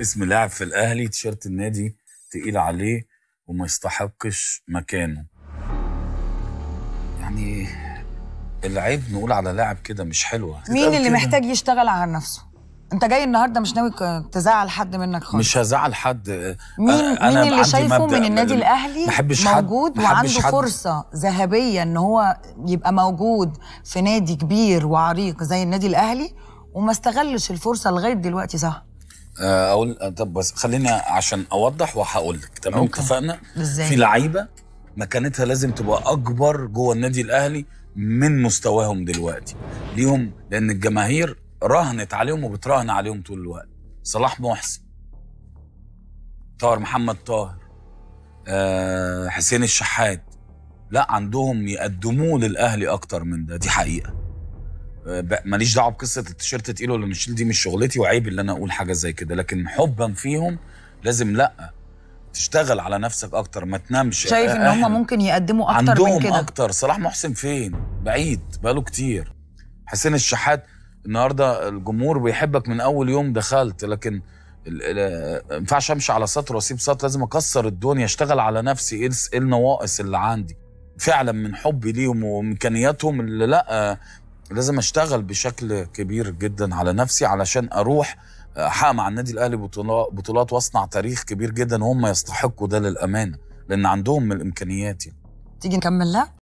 اسم لاعب في الاهلي تيشيرت النادي تقيل عليه وما يستحقش مكانه يعني العيب نقول على لاعب كده مش حلوه مين اللي محتاج يشتغل على نفسه انت جاي النهارده مش ناوي تزعل حد منك خالص مش هزعل حد مين أنا مين اللي شايفه من النادي الاهلي موجود محبش وعنده حد. فرصه ذهبيه ان هو يبقى موجود في نادي كبير وعريق زي النادي الاهلي وما استغلش الفرصه لغايه دلوقتي صح آه، اقول آه، طب بس خليني عشان اوضح وهقول لك تمام اتفقنا في لعيبه مكانتها لازم تبقى اكبر جوه النادي الاهلي من مستواهم دلوقتي ليهم لان الجماهير راهنت عليهم وبتراهن عليهم طول الوقت صلاح محسن طاهر محمد طاهر أه حسين الشحات لا عندهم يقدموه للاهلي اكتر من ده دي حقيقه ماليش دعوه بقصه التيشيرت تقيل ولا مش دي مش شغلتي وعيب ان انا اقول حاجه زي كده لكن حبا فيهم لازم لا تشتغل على نفسك اكتر ما تنامش شايف ان هم ممكن يقدموا اكتر عندهم من كده اكتر صلاح محسن فين بعيد بقاله كتير حسين الشحات النهارده الجمهور بيحبك من اول يوم دخلت لكن ما ينفعش امشي على سطر واسيب سطر لازم اكسر الدنيا اشتغل على نفسي ايه, إيه النواقص اللي عندي فعلا من حبي ليهم وامكانياتهم اللي لا لازم اشتغل بشكل كبير جدا على نفسي علشان اروح آه، احقق مع النادي الاهلي بطولات واصنع تاريخ كبير جدا وهم يستحقوا ده للامانه لان عندهم من الامكانيات يعني. تيجي نكمل لها